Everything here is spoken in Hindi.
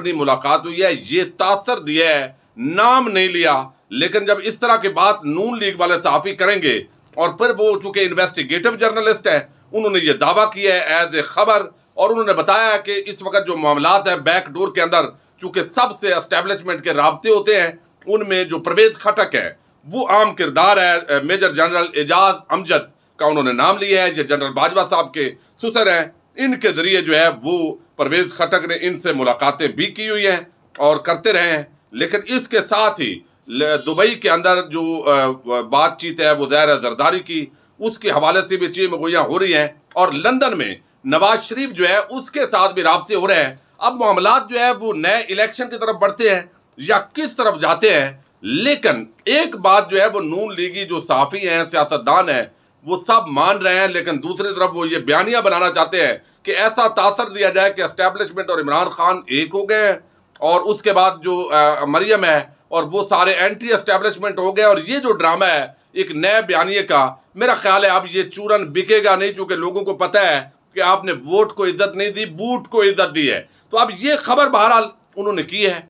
अपनी मुलाकात हुई है ये तासर दिया है नाम नहीं लिया लेकिन जब इस तरह की बात नून लीग वाले साफी करेंगे और फिर वो चूंकि इन्वेस्टिगेटिव जर्नलिस्ट है उन्होंने ये दावा किया है एज ए खबर और उन्होंने बताया कि इस वक्त जो मामला है बैकडोर के अंदर चूंकि सबसे इस्टेब्लिशमेंट के रबते होते हैं उनमें जो प्रवेश खटक है वो आम किरदार है मेजर जनरल एजाज अमजद का उन्होंने नाम लिया है ये जनरल बाजवा साहब के सुसर हैं इनके ज़रिए जो है वो परवेज़ खटक ने इनसे मुलाकातें भी की हुई हैं और करते रहे हैं लेकिन इसके साथ ही दुबई के अंदर जो बातचीत है वो ज़ैर जरदारी की उसके हवाले से भी चीज़ मगोयाँ हो रही हैं और लंदन में नवाज शरीफ जो है उसके साथ भी रबते हो रहे हैं अब मामला जो है वो नए इलेक्शन की तरफ बढ़ते हैं या किस तरफ जाते हैं लेकिन एक बात जो है वो नून लीगी जो साफ़ी हैं सियासतदान हैं वो सब मान रहे हैं लेकिन दूसरी तरफ वो ये बयानिया बनाना चाहते हैं कि ऐसा तासर दिया जाए कि इस्टेब्लिशमेंट और इमरान खान एक हो गए और उसके बाद जो आ, मरियम है और वो सारे एंटी एस्टेब्लिशमेंट हो गए और ये जो ड्रामा है एक नए बयानिए का मेरा ख्याल है अब ये चूरन बिकेगा नहीं चूँकि लोगों को पता है कि आपने वोट को इज्जत नहीं दी बूट को इज्जत दी है तो अब ये खबर बहरहाल उन्होंने की है